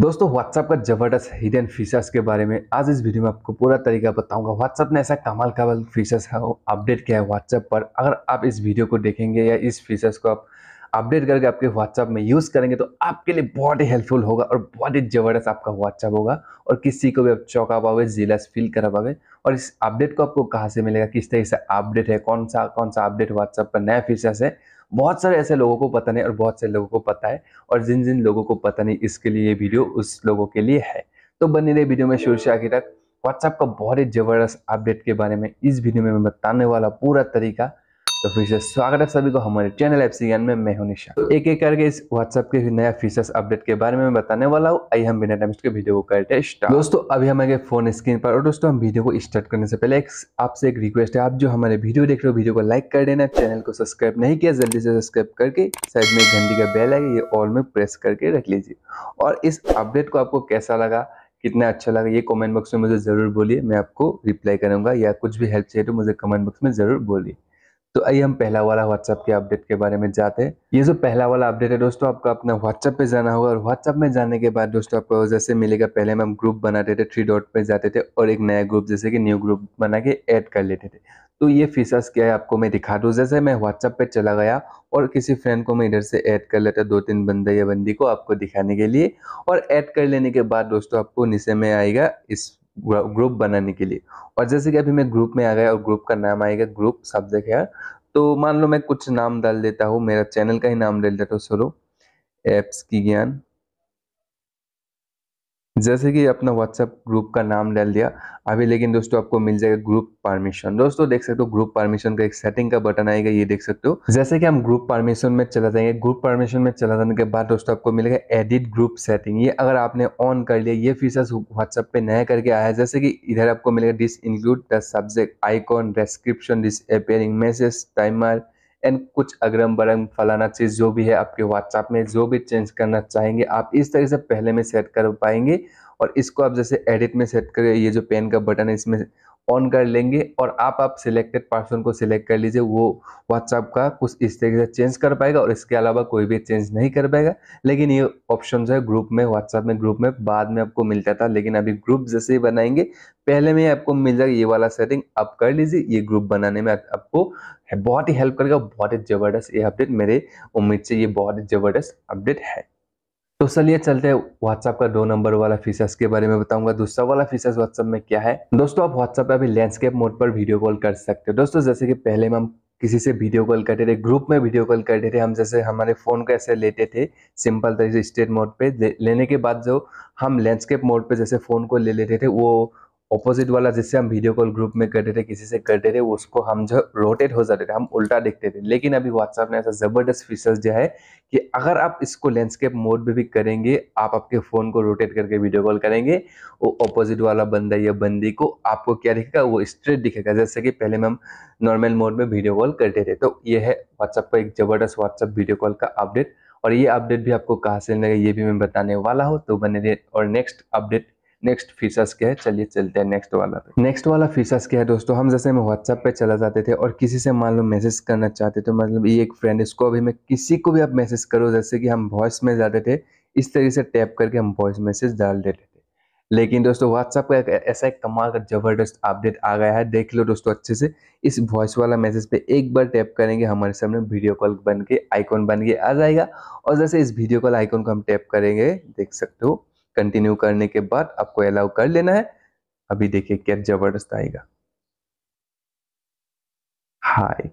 दोस्तों व्हाट्सएप का ज़बरदस्त हिडन फीचर्स के बारे में आज इस वीडियो में आपको पूरा तरीका बताऊंगा व्हाट्सएप ने ऐसा कमाल कमाल फीचर्स है अपडेट किया है व्हाट्सएप पर अगर आप इस वीडियो को देखेंगे या इस फीचर्स को आप अपडेट करके आपके व्हाट्सअप में यूज़ करेंगे तो आपके लिए बहुत ही हेल्पफुल होगा और बहुत ही ज़बरदस्त आपका व्हाट्सअप होगा और किसी को भी आप चौंका पाओगे जिलस फील करा पाओगे और इस अपडेट को आपको कहाँ से मिलेगा किस तरीके से अपडेट है कौन सा कौन सा अपडेट व्हाट्सअप पर नया फीचर्स है बहुत सारे ऐसे लोगों को पता नहीं और बहुत सारे लोगों को पता है और जिन जिन लोगों को पता नहीं इसके लिए ये वीडियो उस लोगों के लिए है तो बनी रही वीडियो में शुरू से आखिर तक व्हाट्सएप का बहुत ही ज़बरदस्त अपडेट के बारे में इस वीडियो में मैं बताने वाला पूरा तरीका तो फिर स्वागत है सभी को हमारे चैनल एफ में मैं हूं निशा एक एक करके इस व्हाट्सएप के नया फीचर्स अपडेट के बारे में मैं बताने वाला हूँ आई हम बिना टाइम के वीडियो को करते स्टार्ट दोस्तों अभी हमारे फोन स्क्रीन पर और दोस्तों हम वीडियो को स्टार्ट करने से पहले आपसे एक रिक्वेस्ट है आप जो हमारे वीडियो देख रहे हो वीडियो को लाइक कर देना चैनल को सब्सक्राइब नहीं किया जल्दी से सब्सक्राइब करके साइड में घंटी का बेल आएगा ये ऑल में प्रेस करके रख लीजिए और इस अपडेट को आपको कैसा लगा कितना अच्छा लगा ये कमेंट बॉक्स में मुझे ज़रूर बोलिए मैं आपको रिप्लाई करूंगा या कुछ भी हेल्प चाहिए तो मुझे कमेंट बॉक्स में ज़रूर बोलिए तो आइए हम पहला वाला व्हाट्सएप के अपडेट के बारे में जाते हैं ये जो पहला वाला अपडेट है दोस्तों आपको अपना व्हाट्सएप पे जाना होगा और व्हाट्सएप में जाने के बाद दोस्तों आपको जैसे मिलेगा पहले हम ग्रुप बनाते थे थ्री डॉट पे जाते थे और एक नया ग्रुप जैसे कि न्यू ग्रुप बना के ऐड कर लेते थे तो ये फीचर्स क्या है आपको मैं दिखा दूँ जैसे मैं व्हाट्सएप पे चला गया और किसी फ्रेंड को मैं इधर से ऐड कर लेता दो तीन बंदे या बंदी को आपको दिखाने के लिए और ऐड कर लेने के बाद दोस्तों आपको नीचे में आएगा इस ग्रुप बनाने के लिए और जैसे कि अभी मैं ग्रुप में आ गया और ग्रुप का नाम आएगा ग्रुप सब्जेक्ट है तो मान लो मैं कुछ नाम डाल देता हूँ मेरा चैनल का ही नाम डाल देता हूँ सोलो एप्स की ज्ञान जैसे कि अपना व्हाट्सएप ग्रुप का नाम डाल दिया अभी लेकिन दोस्तों आपको मिल जाएगा ग्रुप परमिशन दोस्तों देख सकते हो ग्रुप परमिशन का एक सेटिंग का बटन आएगा ये देख सकते हो जैसे कि हम ग्रुप परमिशन में चला जाएंगे ग्रुप परमिशन में चला जाने के बाद दोस्तों आपको मिलेगा एडिट ग्रुप सेटिंग ये अगर आपने ऑन कर लिया ये फीचर्स व्हाट्सएप पे नया करके आया है जैसे कि इधर आपको मिलेगा this include the subject icon description disappearing message timer and कुछ अगरम बरम फलाना चीज़ जो भी है आपके व्हाट्सएप में जो भी चेंज करना चाहेंगे आप इस तरह से पहले में सेट कर पाएंगे और इसको आप जैसे एडिट में सेट करें ये जो पेन का बटन है इसमें ऑन कर लेंगे और आप आप सिलेक्टेड पर्सन को सिलेक्ट कर लीजिए वो व्हाट्सअप का कुछ इस तरीके से चेंज कर पाएगा और इसके अलावा कोई भी चेंज नहीं कर पाएगा लेकिन ये ऑप्शन जो है ग्रुप में व्हाट्सअप में ग्रुप में बाद में आपको मिलता था लेकिन अभी ग्रुप जैसे ही बनाएंगे पहले में आपको मिल जाएगा ये वाला सेटिंग आप कर लीजिए ये ग्रुप बनाने में आपको बहुत ही हेल्प करेगा बहुत ही ज़बरदस्त ये अपडेट मेरे उम्मीद से ये बहुत ही ज़बरदस्त अपडेट है तो चलिए चलते हैं व्हाट्सएप का दो नंबर वाला फीचर्स के बारे में बताऊंगा दूसरा वाला फीचर्स व्हाट्सएप में क्या है दोस्तों आप व्हाट्सएप पे अभी लैंडस्केप मोड पर वीडियो कॉल कर सकते हो दोस्तों जैसे कि पहले में हम किसी से वीडियो कॉल करते थे ग्रुप में वीडियो कॉल करते थे हम जैसे हमारे फ़ोन को ऐसे लेते थे सिंपल तरीके से स्टेट मोड पे लेने के बाद जो हम लैंडस्केप मोड पे जैसे फ़ोन को ले लेते थे वो ऑपोजिट वाला जिससे हम वीडियो कॉल ग्रुप में करते थे किसी से करते थे उसको हम जो रोटेट हो जाते थे हम उल्टा देखते थे लेकिन अभी व्हाट्सएप ने ऐसा ज़बरदस्त फीचर्स जो है कि अगर आप इसको लैंडस्केप मोड में भी करेंगे आप आपके फ़ोन को रोटेट करके वीडियो कॉल करेंगे वो ऑपोजिट वाला बंदा या बंदी को आपको क्या दिखेगा वो स्ट्रेट दिखेगा जैसे कि पहले में हम नॉर्मल मोड में वीडियो कॉल करते थे तो ये है व्हाट्सएप का एक ज़बरदस्त व्हाट्सएप वीडियो कॉल का अपडेट और ये अपडेट भी आपको कहाँ से लगेगा ये भी मैं बताने वाला हूँ तो बने रहिए और नेक्स्ट अपडेट नेक्स्ट फीचर्स क्या है चलिए चलते हैं नेक्स्ट वाला पे नेक्स्ट वाला फीचर्स क्या है दोस्तों हम जैसे हम व्हाट्सअप पे चला जाते थे और किसी से मान लो मैसेज करना चाहते तो मतलब ये एक फ्रेंड इसको अभी मैं किसी को भी आप मैसेज करो जैसे कि हम वॉइस में जाते थे इस तरीके से टैप करके हम वॉइस मैसेज डाल देते थे लेकिन दोस्तों व्हाट्सअप का एक ऐसा एक कमाल का जबरदस्त अपडेट आ गया है देख लो दोस्तों अच्छे से इस वॉइस वाला मैसेज पे एक बार टैप करेंगे हमारे सामने वीडियो कॉल बन के आइकॉन बन के आ जाएगा और जैसे इस वीडियो कॉल आइकॉन को हम टैप करेंगे देख सकते हो कंटिन्यू करने के बाद आपको अलाउ कर लेना है अभी देखिए क्या जबरदस्त आएगा हाई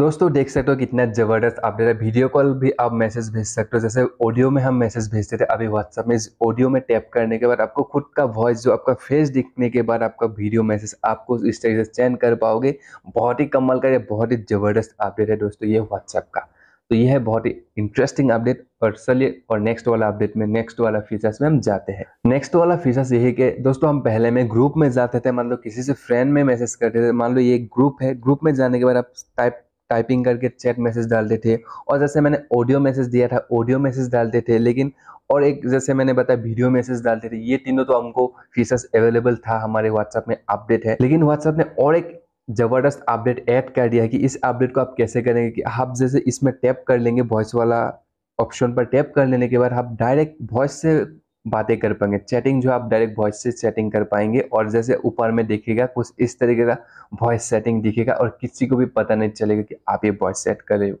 दोस्तों देख सकते हो कितना ज़बरदस्त अपडेट है वीडियो कॉल भी आप मैसेज भेज सकते हो जैसे ऑडियो में हम मैसेज भेजते थे अभी व्हाट्सअप में इस ऑडियो में टैप करने के बाद आपको खुद का वॉइस जो आपका फेस दिखने के बाद आपका वीडियो मैसेज आपको इस तरीके से चेंज कर पाओगे बहुत ही कमल का ये बहुत ही ज़बरदस्त अपडेट है दोस्तों ये व्हाट्सअप का तो यह है बहुत ही इंटरेस्टिंग अपडेट और चलिए और नेक्स्ट वाला अपडेट में नेक्स्ट वाला फीचर्स में हम जाते हैं नेक्स्ट वाला फीचर्स यही कि दोस्तों हम पहले में ग्रुप में जाते थे मान लो किसी से फ्रेंड में मैसेज करते थे मान लो ये ग्रुप है ग्रुप में जाने के बाद आप टाइप टाइपिंग करके चैट मैसेज डालते थे और जैसे मैंने ऑडियो मैसेज दिया था ऑडियो मैसेज डालते थे लेकिन और एक जैसे मैंने बताया वीडियो मैसेज डालते थे ये तीनों तो हमको फीचर्स अवेलेबल था हमारे व्हाट्सएप में अपडेट है लेकिन व्हाट्सएप ने और एक ज़बरदस्त अपडेट ऐड कर दिया है कि इस अपडेट को आप कैसे करेंगे कि आप जैसे इसमें टैप कर लेंगे वॉइस वाला ऑप्शन पर टैप कर लेने के बाद आप डायरेक्ट वॉइस से बातें कर पाएंगे चैटिंग जो आप डायरेक्ट वॉइस से चैटिंग कर पाएंगे और जैसे ऊपर में देखेगा कुछ इस तरीके का वॉइस सेटिंग दिखेगा और किसी को भी पता नहीं चलेगा कि आप ये वॉइस सेट कर रहे हो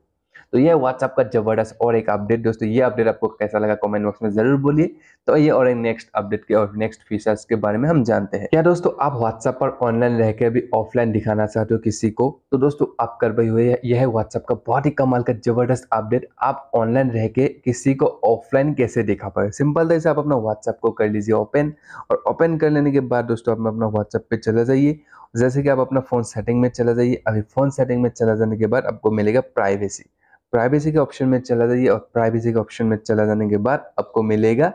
तो ये व्हाट्सअप का जबरदस्त और एक अपडेट दोस्तों ये अपडेट आपको कैसा लगा कमेंट बॉक्स में जरूर बोलिए तो ये और नेक्स्ट अपडेट के और नेक्स्ट फीचर्स के बारे में हम जानते हैं क्या दोस्तों आप व्हाट्सएप पर ऑनलाइन रह के भी ऑफलाइन दिखाना चाहते हो किसी को तो दोस्तों आप कर भाई हुए यह है का बहुत ही कमाल का जबरदस्त अपडेट आप ऑनलाइन रह के किसी को ऑफलाइन कैसे दिखा पाए सिंपल तरह से आप अपना व्हाट्सएप को कर लीजिए ओपन और ओपन कर लेने के बाद दोस्तों आप अपना व्हाट्सएप पे चला जाइए जैसे कि आप अपना फ़ोन सेटिंग में चला जाइए अभी फ़ोन सेटिंग में चला जाने के बाद आपको मिलेगा प्राइवेसी प्राइवेसी के ऑप्शन में चला जाइए और प्राइवेसी के ऑप्शन में चला जाने के बाद आपको मिलेगा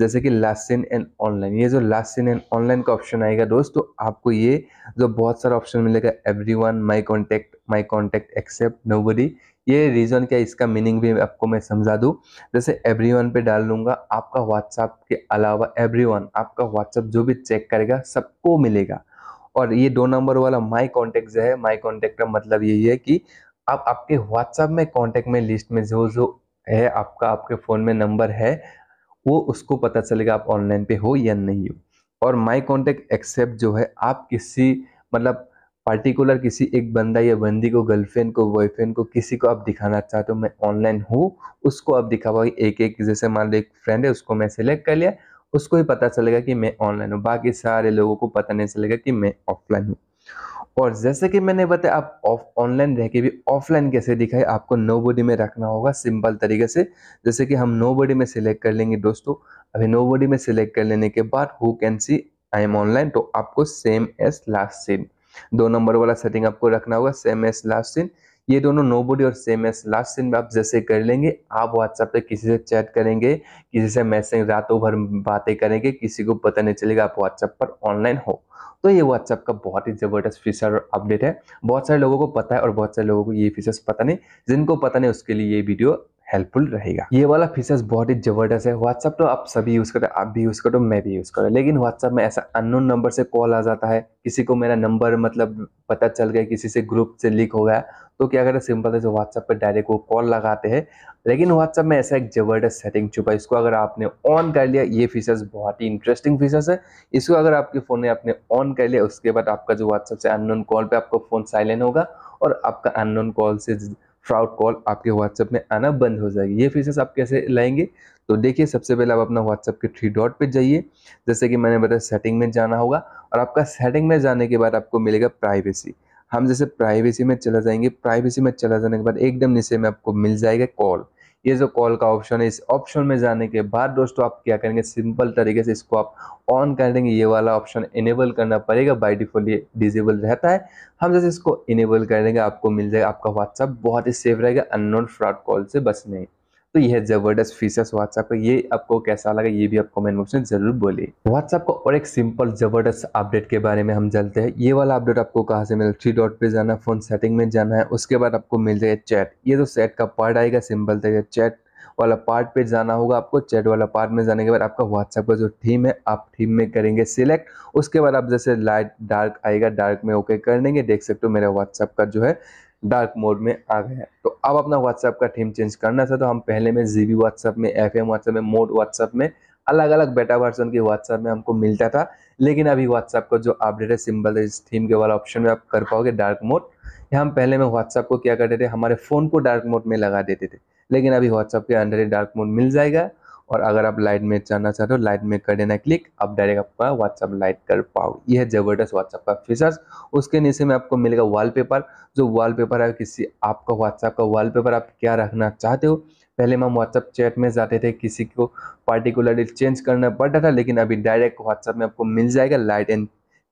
जैसे कि लास्ट सीन एंड ऑनलाइन ये जो लास्ट सीन एंड ऑनलाइन का ऑप्शन आएगा दोस्तों तो आपको ये जो बहुत सारा ऑप्शन मिलेगा everyone my contact my contact except no ये रीज़न क्या इसका मीनिंग भी आपको मैं समझा दूँ जैसे एवरी वन पे डाल लूँगा आपका व्हाट्सअप के अलावा एवरी वन आपका व्हाट्सअप जो भी चेक करेगा सबको मिलेगा और ये दो नंबर वाला माई कॉन्टेक्ट जो है माई कॉन्टेक्ट का मतलब यही है कि आप आपके व्हाट्सएप में कॉन्टेक्ट में लिस्ट में जो जो है आपका आपके फ़ोन में नंबर है वो उसको पता चलेगा आप ऑनलाइन पे हो या नहीं हो और माई कॉन्टेक्ट एक्सेप्ट जो है आप किसी मतलब पार्टिकुलर किसी एक बंदा या बंदी को गर्लफ्रेंड को बॉयफ्रेंड को किसी को आप दिखाना चाहते हो मैं ऑनलाइन हूँ उसको आप दिखा पाओगे एक एक जैसे मान लो एक फ्रेंड है उसको मैं सिलेक्ट कर लिया उसको ही पता चलेगा कि मैं ऑनलाइन हूँ बाकी सारे लोगों को पता नहीं चलेगा कि मैं ऑफलाइन हूँ और जैसे कि मैंने बताया आप ऑफ ऑनलाइन रह के भी ऑफलाइन कैसे दिखाए आपको नो बॉडी में रखना होगा सिंपल तरीके से जैसे कि हम नो बॉडी में सिलेक्ट कर लेंगे दोस्तों अभी नो बॉडी में सिलेक्ट कर लेने के बाद who can see I am online तो आपको सेम एस लास्ट सीन दो नंबर वाला सेटिंग आपको रखना होगा सेम एस लास्ट सीन ये दोनों नो बॉडी और सेम एस लास्ट सीन आप जैसे कर लेंगे आप व्हाट्सएप पे किसी से चैट करेंगे किसी से मैसेज रातों भर बातें करेंगे किसी को पता नहीं चलेगा आप व्हाट्सएप पर ऑनलाइन हो तो ये व्हाट्सएप का बहुत ही ज़बरदस्त फीचर अपडेट है बहुत सारे लोगों को पता है और बहुत सारे लोगों को ये फीचर्स पता नहीं जिनको पता नहीं उसके लिए ये वीडियो हेल्पफुल रहेगा ये वाला फीचर्स बहुत ही जबरदस्त है व्हाट्सअप तो आप सभी यूज़ करते आप भी यूज़ करो मैं भी यूज़ करो लेकिन व्हाट्सअप में ऐसा अननोन नंबर से कॉल आ जाता है किसी को मेरा नंबर मतलब पता चल गया किसी से ग्रुप से लीक हो गया तो क्या अगर सिंपल से व्हाट्सएप पर डायरेक्ट वो कॉल लगाते हैं लेकिन व्हाट्सएप में ऐसा एक ज़बरदस्त सेटिंग छुपा है इसको अगर आपने ऑन कर लिया ये फीचर्स बहुत ही इंटरेस्टिंग फीचर्स है इसको अगर आपके फ़ोन में आपने ऑन कर लिया उसके बाद आपका जो व्हाट्सएप से अननोन कॉल पर आपका फ़ोन साइलेंट होगा और आपका अननोन कॉल से फ्रॉड कॉल आपके व्हाट्सएप में आना बंद हो जाएगी ये फीचर्स आप कैसे लाएंगे तो देखिए सबसे पहले आप अपना व्हाट्सअप के थ्री डॉट पे जाइए जैसे कि मैंने बताया सेटिंग में जाना होगा और आपका सेटिंग में जाने के बाद आपको मिलेगा प्राइवेसी हम जैसे प्राइवेसी में चला जाएंगे प्राइवेसी में चला जाने के बाद एकदम नीचे में आपको मिल जाएगा कॉल ये जो कॉल का ऑप्शन है इस ऑप्शन में जाने के बाद दोस्तों आप क्या करेंगे सिंपल तरीके से इसको आप ऑन कर देंगे ये वाला ऑप्शन इनेबल करना पड़ेगा बाय डिफॉल्ट ये डिजेबल रहता है हम जैसे इसको इनेबल कर देंगे आपको मिल जाएगा आपका व्हाट्सअप बहुत ही सेफ रहेगा अननोन फ्रॉड कॉल से बचने तो यह जबरदस्त फीचर्स व्हाट्सएप का ये आपको कैसा लगा ये भी आप कमेंट बॉक्स में जरूर बोले व्हाट्सएप को और एक सिंपल जबरदस्त अपडेट के बारे में हम चलते हैं ये वाला अपडेट आपको कहा से मिले थ्री डॉट पे जाना है फोन सेटिंग में जाना है उसके बाद आपको मिल जाएगा चैट ये तो सेट का पार्ट आएगा सिंपल तरीके चैट वाला पार्ट पे जाना होगा आपको चैट वाला पार्ट में जाने के बाद आपका व्हाट्सएप का जो थीम है आप थीम में करेंगे सिलेक्ट उसके बाद आप जैसे लाइट डार्क आएगा डार्क में ओके कर देंगे देख सकते हो मेरा व्हाट्सएप का जो है डार्क मोड में आ गया तो अब अपना व्हाट्सएप का थीम चेंज करना था तो हम पहले में जी बी व्हाट्सएप में एफ एम व्हाट्सएप में मोड व्हाट्सएप में अलग अलग बेटा वर्सन के व्हाट्सएप में हमको मिलता था लेकिन अभी व्हाट्सएप का जो अपडेटेड सिंबल है इस थीम के वाला ऑप्शन में आप कर पाओगे डार्क मोड या हम पहले में व्हाट्सएप को क्या करते थे हमारे फ़ोन को डार्क मोड में लगा देते थे लेकिन अभी व्हाट्सएप के अंडर ही डार्क मोड मिल जाएगा और अगर आप लाइट में जाना चाहते हो लाइट में कर देना क्लिक आप डायरेक्ट आपका व्हाट्सअप लाइट कर पाओ ये है जबरदस्त व्हाट्सअप का फीचर्स उसके नीचे में आपको मिलेगा वॉलपेपर जो वॉलपेपर है किसी आपका व्हाट्सअप का वॉलपेपर आप क्या रखना चाहते हो पहले हम व्हाट्सअप चैट में जाते थे किसी को पार्टिकुलरली चेंज करना पड़ता था लेकिन अभी डायरेक्ट व्हाट्सअप में आपको मिल जाएगा लाइट एंड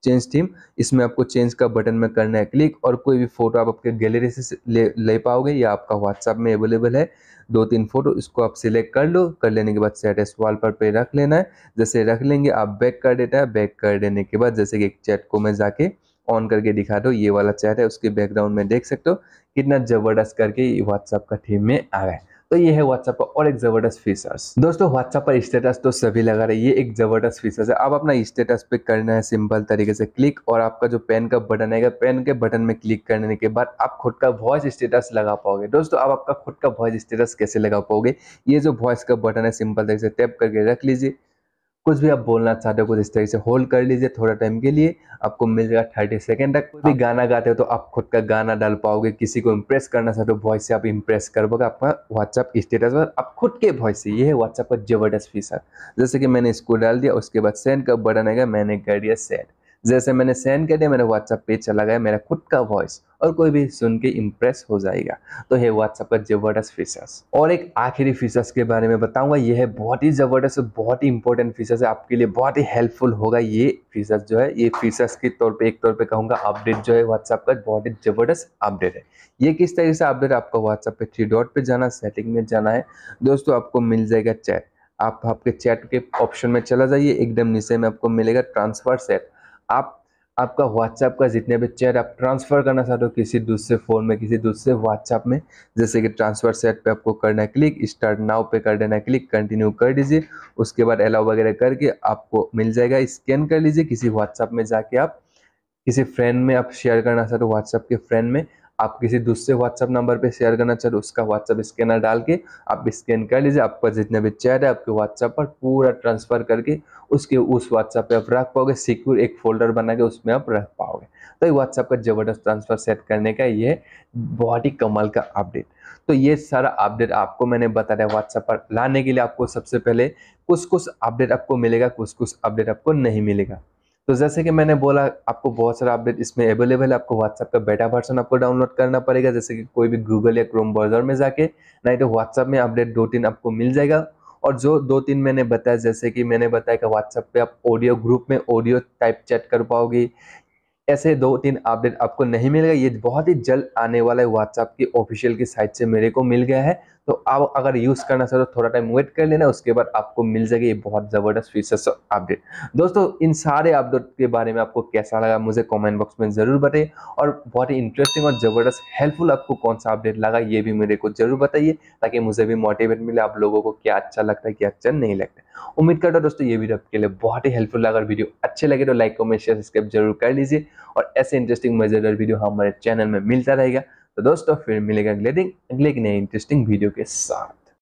चेंज थीम इसमें आपको चेंज का बटन में करना है क्लिक और कोई भी फोटो आप आपके गैलरी से ले ले पाओगे या आपका व्हाट्सअप में अवेलेबल है दो तीन फोटो इसको आप सिलेक्ट कर लो कर लेने के बाद स्टेटस वॉल पर पे रख लेना है जैसे रख लेंगे आप बैक कर देता है बैक कर देने के बाद जैसे कि एक चैट को मैं जाके ऑन करके दिखा दो ये वाला चैट है उसके बैकग्राउंड में देख सकते हो कितना ज़बरदस्त करके व्हाट्सअप का थीम में आ रहा है तो ये है व्हाट्सएप का और एक ज़बरदस्त फीचर्स दोस्तों व्हाट्सएप पर स्टेटस तो सभी लगा रहे ये एक ज़बरदस्त फीचर्स है आप अपना स्टेटस पे करना है सिंपल तरीके से क्लिक और आपका जो पेन का बटन है पेन के बटन में क्लिक करने के बाद आप खुद का वॉइस स्टेटस लगा पाओगे दोस्तों आप आपका खुद का वॉइस स्टेटस कैसे लगा पाओगे ये जो वॉइस का बटन है सिंपल तरीके से टैप करके रख लीजिए कुछ भी आप बोलना चाहते हो कुछ इस तरीके से होल्ड कर लीजिए थोड़ा टाइम के लिए आपको मिल जाएगा थर्टी सेकेंड तक कोई भी हाँ। गाना गाते हो तो आप खुद का गाना डाल पाओगे किसी को इम्प्रेस करना चाहते हो वॉइस से आप इम्प्रेस कर पाओगे आपका व्हाट्सअप स्टेटस पर आप खुद के वॉइस से ये है व्हाट्सअप का जबरदस्त फीसर जैसे कि मैंने इसको डाल दिया उसके बाद सेंड का बटन आएगा मैंने कर दिया सेंड जैसे मैंने सेंड कर दिया मैंने व्हाट्सअप पेज चला गया मेरा खुद का वॉइस और कोई भी सुन के इम्प्रेस हो जाएगा तो है व्हाट्सएप का ज़बरदस्त फीचर्स और एक आखिरी फीचर्स के बारे में बताऊंगा यह है बहुत ही ज़बरदस्त और बहुत ही इंपॉर्टेंट फीचर्स है आपके लिए बहुत ही हेल्पफुल होगा ये फीचर्स जो है ये फीचर्स के तौर पर एक तौर पर कहूंगा अपडेट जो है व्हाट्सएप का बहुत ही ज़बरदस्त अपडेट है ये किस तरीके से अपडेट आपका व्हाट्सएप पे थ्री डॉट पे जाना सेटिंग में जाना है दोस्तों आपको मिल जाएगा चैट आप आपके चैट के ऑप्शन में चला जाइए एकदम नीचे में आपको मिलेगा ट्रांसफर सेट आप आपका व्हाट्सएप का जितने भी चैट आप ट्रांसफ़र करना चाहते हो किसी दूसरे फ़ोन में किसी दूसरे व्हाट्सएप में जैसे कि ट्रांसफ़र सेट पे आपको करना है क्लिक स्टार्ट नाव पे कर देना है क्लिक कंटिन्यू कर दीजिए उसके बाद अलाउ वगैरह करके आपको मिल जाएगा स्कैन कर लीजिए किसी व्हाट्सएप में जाके आप किसी फ्रेंड में आप शेयर करना चाहते हो व्हाट्सएप के फ्रेंड में आप किसी दूसरे व्हाट्सअप नंबर पे शेयर करना चाहते तो उसका व्हाट्सअप स्कैनर डाल के आप स्कैन कर लीजिए आपका जितना भी चैट है आपके व्हाट्सअप पर पूरा ट्रांसफ़र करके उसके उस व्हाट्सअप पे आप रख पाओगे सिक्योर एक फोल्डर बना के उसमें आप रख पाओगे तो व्हाट्सअप का ज़बरदस्त ट्रांसफ़र सेट करने का ये बहुत ही कमाल का अपडेट तो ये सारा अपडेट आपको मैंने बताया व्हाट्सएप पर लाने के लिए आपको सबसे पहले कुछ कुछ अपडेट आपको मिलेगा कुछ कुछ अपडेट आपको नहीं मिलेगा तो जैसे कि मैंने बोला आपको बहुत सारा अपडेट इसमें अवेलेबल है आपको व्हाट्सअप का बेटा वर्सन आपको डाउनलोड करना पड़ेगा जैसे कि कोई भी गूगल या क्रोम ब्राउजर में जाके नहीं तो व्हाट्सअप में अपडेट दो तीन आपको मिल जाएगा और जो दो तीन मैंने बताया जैसे कि मैंने बताया कि व्हाट्सएप पे आप ऑडियो ग्रुप में ऑडियो टाइप चैट कर पाओगे ऐसे दो तीन अपडेट आपको नहीं मिलेगा ये बहुत ही जल्द आने वाला है व्हाट्सएप की ऑफिशियल की साइट से मेरे को मिल गया है तो आप अगर यूज़ करना चाहते हो तो थोड़ा टाइम वेट कर लेना उसके बाद आपको मिल जाएगी ये बहुत ज़बरदस्त फीचर्स अपडेट दोस्तों इन सारे अपडेट के बारे में आपको कैसा लगा मुझे कमेंट बॉक्स में ज़रूर बताइए और बहुत ही इंटरेस्टिंग और ज़बरदस्त हेल्पफुल आपको कौन सा अपडेट लगा ये भी मेरे को ज़रूर बताइए ताकि मुझे भी मोटिवेट मिले आप लोगों को क्या अच्छा लगता है क्या अच्छा नहीं लगता है उम्मीद करता हूँ दोस्तों ये वीडियो आपके लिए बहुत ही हेल्पफुल लगा वीडियो अच्छे लगे तो लाइक कमेंट शेयर सब्सक्राइब जरूर कर लीजिए और ऐसे इंटरेस्टिंग मज़ेदार वीडियो हमारे चैनल में मिलता रहेगा तो दोस्तों फिर मिलेगा अगले दिन अगले एक नए इंटरेस्टिंग वीडियो के साथ